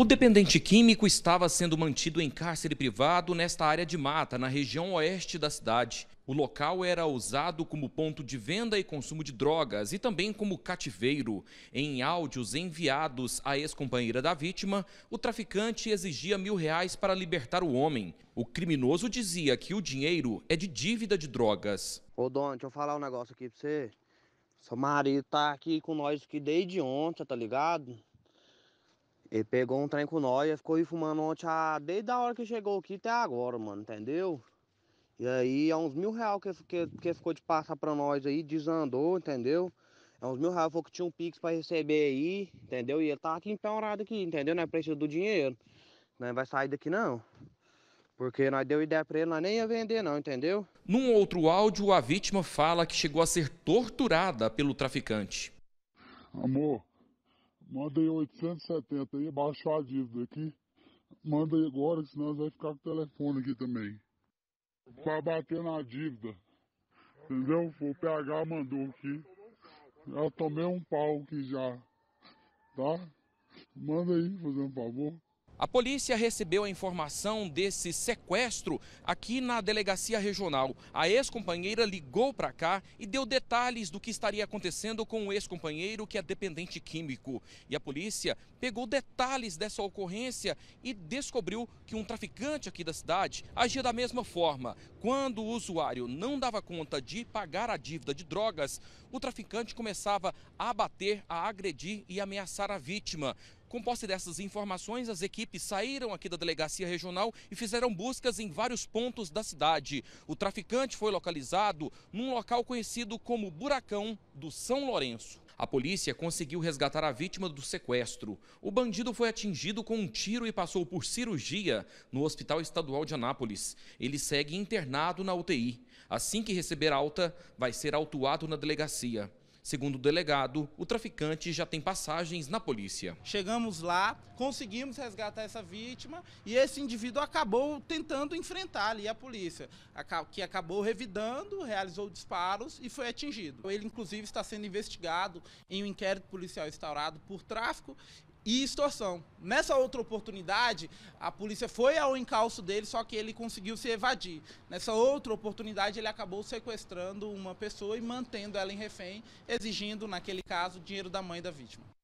O dependente químico estava sendo mantido em cárcere privado nesta área de mata, na região oeste da cidade. O local era usado como ponto de venda e consumo de drogas e também como cativeiro. Em áudios enviados à ex-companheira da vítima, o traficante exigia mil reais para libertar o homem. O criminoso dizia que o dinheiro é de dívida de drogas. Ô, Dona, deixa eu falar um negócio aqui pra você. Seu marido tá aqui com nós aqui desde ontem, tá ligado? Ele pegou um trem com nós, e ficou fumando ontem desde a hora que chegou aqui até agora, mano, entendeu? E aí é uns mil reais que, que, que ficou de passar pra nós aí, desandou, entendeu? É uns mil reais, falou que tinha um Pix pra receber aí, entendeu? E ele tá aqui empenhorado aqui, entendeu? Não é preciso do dinheiro. Não é, vai sair daqui não. Porque nós deu ideia pra ele, nós nem ia vender não, entendeu? Num outro áudio, a vítima fala que chegou a ser torturada pelo traficante. Amor, manda aí 870 aí, baixou a dívida aqui. Manda aí agora, senão senão vai ficar com o telefone aqui também. Pra bater na dívida. Entendeu? O PH mandou aqui. Já tomei um pau aqui já. Tá? Manda aí, fazer um favor. A polícia recebeu a informação desse sequestro aqui na delegacia regional. A ex-companheira ligou para cá e deu detalhes do que estaria acontecendo com o ex-companheiro que é dependente químico. E a polícia pegou detalhes dessa ocorrência e descobriu que um traficante aqui da cidade agia da mesma forma. Quando o usuário não dava conta de pagar a dívida de drogas, o traficante começava a bater, a agredir e ameaçar a vítima. Com posse dessas informações, as equipes saíram aqui da delegacia regional e fizeram buscas em vários pontos da cidade. O traficante foi localizado num local conhecido como Buracão do São Lourenço. A polícia conseguiu resgatar a vítima do sequestro. O bandido foi atingido com um tiro e passou por cirurgia no Hospital Estadual de Anápolis. Ele segue internado na UTI. Assim que receber alta, vai ser autuado na delegacia. Segundo o delegado, o traficante já tem passagens na polícia. Chegamos lá, conseguimos resgatar essa vítima e esse indivíduo acabou tentando enfrentar ali a polícia, que acabou revidando, realizou disparos e foi atingido. Ele, inclusive, está sendo investigado em um inquérito policial instaurado por tráfico e extorsão. Nessa outra oportunidade, a polícia foi ao encalço dele, só que ele conseguiu se evadir. Nessa outra oportunidade, ele acabou sequestrando uma pessoa e mantendo ela em refém, exigindo, naquele caso, dinheiro da mãe da vítima.